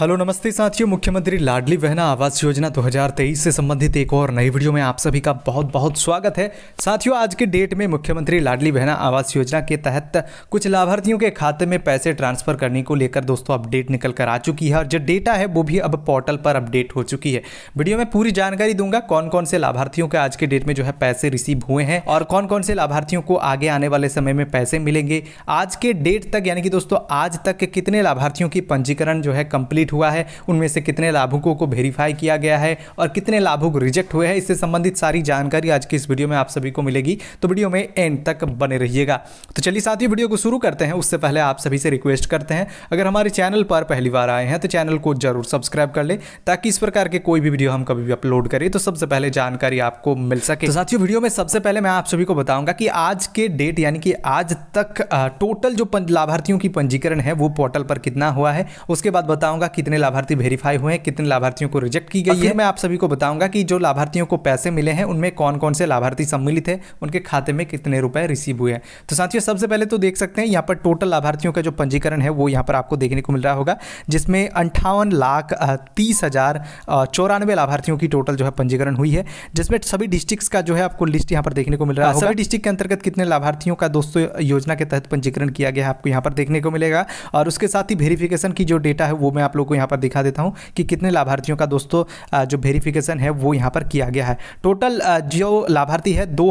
hello नमस्ते साथियों मुख्यमंत्री लाडली बहना आवास योजना 2023 से संबंधित एक और नई वीडियो में आप सभी का बहुत बहुत स्वागत है साथियों आज के डेट में मुख्यमंत्री लाडली बहना आवास योजना के तहत कुछ लाभार्थियों के खाते में पैसे ट्रांसफर करने को लेकर दोस्तों अपडेट निकल कर आ चुकी है और जो डेटा है वो भी अब पोर्टल पर अपडेट हो चुकी है वीडियो में पूरी जानकारी दूंगा कौन कौन से लाभार्थियों के आज के डेट में जो है पैसे रिसीव हुए हैं और कौन कौन से लाभार्थियों को आगे आने वाले समय में पैसे मिलेंगे आज के डेट तक यानी कि दोस्तों आज तक कितने लाभार्थियों की पंजीकरण जो है कंप्लीट घटित हुआ है उनमें से कितने लाभुकों को वेरीफाई किया गया है और कितने लाभुक रिजेक्ट हुए हैं इससे संबंधित सारी जानकारी आज की इस वीडियो में आप सभी को मिलेगी तो वीडियो में एंड तक बने रहिएगा तो चलिए साथ ही वीडियो को शुरू करते हैं उससे पहले आप सभी से रिक्वेस्ट करते हैं अगर हमारे चैनल पर पहली बार आए हैं तो चैनल को जरूर सब्सक्राइब कर ले ताकि इस प्रकार के कोई भी वीडियो हम कभी भी अपलोड करें तो सबसे पहले जानकारी आपको मिल सके तो साथियों वीडियो में सबसे पहले मैं आप सभी को बताऊंगा कि आज के डेट यानी कि आज तक टोटल जो लाभार्थियों की पंजीकरण है वो पोर्टल पर कितना हुआ है उसके बाद बताऊंगा कितने लाभार्थी वेरीफाई हुए हैं कितने लाभार्थियों को रिजेक्ट की गई है मैं आप सभी को बताऊंगा कि जो लाभार्थियों को पैसे मिले हैं उनमें कौन कौन से लाभार्थी सम्मिलित है उनके खाते में कितने रुपए रिसीव हुए हैं तो साथियों सबसे पहले तो देख सकते हैं यहाँ पर टोटल लाभार्थियों का जो पंजीकरण है वो यहाँ पर आपको देखने को मिल रहा होगा जिसमें अंठावन लाख तीस हज़ार चौरानवे लाभार्थियों की टोटल जो है पंजीकरण हुई है जिसमें सभी डिस्ट्रिक्ट का जो है आपको लिस्ट यहाँ पर देखने को मिल रहा है हाँ, सभी डिस्ट्रिक्ट के अंतर्गत कितने लाभार्थियों का दोस्तों योजना के तहत पंजीकरण किया गया है आपको यहाँ पर देखने को मिलेगा और उसके साथ ही वेरिफिकेशन की जो डेटा है वो मैं आप लोग लोगों को यहाँ पर दिखा देता हूँ कि कितने लाभार्थियों का दोस्तों जो वेरीफिकेशन है वो यहाँ पर किया गया है टोटल जो लाभार्थी है दो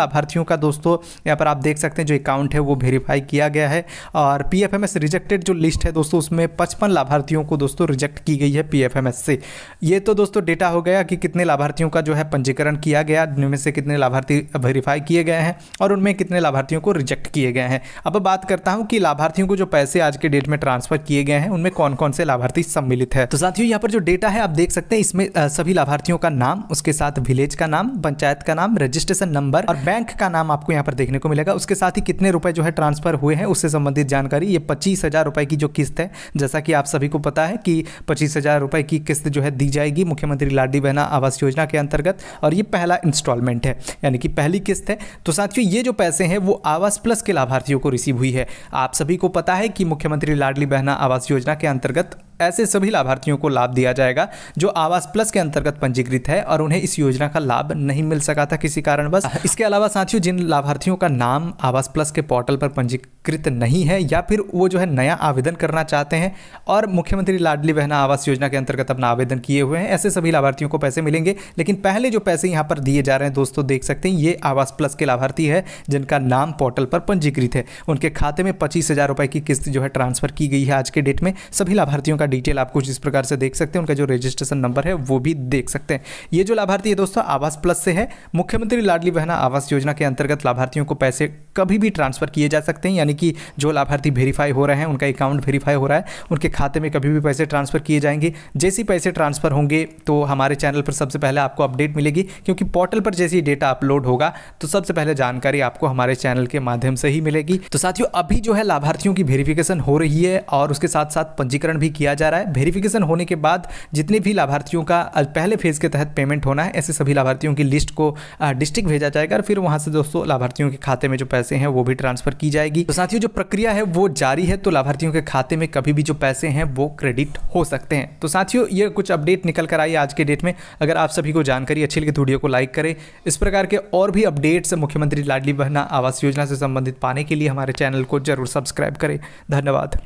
लाभार्थियों का दोस्तों यहाँ पर आप देख सकते हैं जो अकाउंट है वो वेरीफाई किया गया है और पी रिजेक्टेड जो लिस्ट है दोस्तों उसमें पचपन लाभार्थियों को दोस्तों रिजेक्ट की गई है पी से ये तो दोस्तों डेटा हो गया कि कितने लाभार्थियों का जो है पंजीकरण किया गया जिनमें से कितने लाभार्थी वेरीफाई किए गए हैं और उनमें कितने लाभार्थियों को रिजेक्ट किए गए हैं अब बात करता हूँ कि लाभार्थियों को जो पैसे आज के डेट में ट्रांसफर किए गए हैं उनमें में कौन कौन से लाभार्थी सम्मिलित है तो साथियों यहाँ पर जो डेटा है आप देख सकते हैं इसमें सभी लाभार्थियों का नाम उसके साथ विलेज का नाम पंचायत का नाम रजिस्ट्रेशन नंबर और बैंक का नाम आपको यहाँ पर देखने को मिलेगा उसके साथ ही कितने रुपए जो है ट्रांसफर हुए हैं उससे संबंधित जानकारी ये पच्चीस हजार रुपए की जो किस्त है जैसा कि आप सभी को पता है कि पच्चीस हजार रुपए की किस्त जो है दी जाएगी मुख्यमंत्री लाडी बहना आवास योजना के अंतर्गत और ये पहला इंस्टॉलमेंट है यानी कि पहली किस्त है तो साथियों ये जो पैसे हैं वो आवास प्लस के लाभार्थियों को रिसीव हुई है आप सभी को पता है कि मुख्यमंत्री लाडली बहना आवास योजना के अंतर्गत ऐसे सभी लाभार्थियों को लाभ दिया जाएगा जो आवास प्लस के अंतर्गत पंजीकृत है और उन्हें इस योजना का लाभ नहीं मिल सका था किसी कारणवश इसके अलावा साथियों जिन लाभार्थियों का नाम आवास प्लस के पोर्टल पर पंजीकृत नहीं है या फिर वो जो है नया आवेदन करना चाहते हैं और मुख्यमंत्री लाडली बहना आवास योजना के अंतर्गत अपना आवेदन किए हुए हैं ऐसे सभी लाभार्थियों को पैसे मिलेंगे लेकिन पहले जो पैसे यहाँ पर दिए जा रहे हैं दोस्तों देख सकते हैं ये आवास प्लस के लाभार्थी है जिनका नाम पोर्टल पर पंजीकृत है उनके खाते में पच्चीस हज़ार की किस्त जो है ट्रांसफर की गई है आज के डेट में सभी लाभार्थियों का डिटेल आप कुछ इस प्रकार से देख सकते हैं उनका जो रजिस्ट्रेशन नंबर है वो भी देख सकते हैं ये जो लाभार्थी है दोस्तों आवास प्लस से है मुख्यमंत्री लाडली बहना आवास योजना के अंतर्गत लाभार्थियों को पैसे कभी भी ट्रांसफर किए जा सकते हैं यानी कि जो लाभार्थी वेरीफाई हो रहे हैं उनका अकाउंट वेरीफाई हो रहा है उनके खाते में कभी भी पैसे ट्रांसफर किए जाएंगे जैसे पैसे ट्रांसफर होंगे तो हमारे चैनल पर सबसे पहले आपको अपडेट मिलेगी क्योंकि पोर्टल पर जैसे ही डेटा अपलोड होगा तो सबसे पहले जानकारी आपको हमारे चैनल के माध्यम से ही मिलेगी तो साथियों अभी जो है लाभार्थियों की वेरिफिकेशन हो रही है और उसके साथ साथ पंजीकरण भी किया जा रहा है वेरिफिकेशन होने के बाद जितने भी लाभार्थियों का पहले फेज के तहत पेमेंट होना है ऐसे सभी लाभार्थियों की लिस्ट को डिस्ट्रिक्ट भेजा जाएगा और फिर वहां से दोस्तों लाभार्थियों के खाते में जो पैसे हैं वो भी ट्रांसफर की जाएगी तो साथियों जो प्रक्रिया है वो जारी है तो लाभार्थियों के खाते में कभी भी जो पैसे हैं वो क्रेडिट हो सकते हैं तो साथियों ये कुछ अपडेट निकल कर आई आज के डेट में अगर आप सभी को जानकारी अच्छी लगी तो वीडियो को लाइक करें इस प्रकार के और भी अपडेट्स मुख्यमंत्री लाडली बहना आवास योजना से संबंधित पाने के लिए हमारे चैनल को जरूर सब्सक्राइब करें धन्यवाद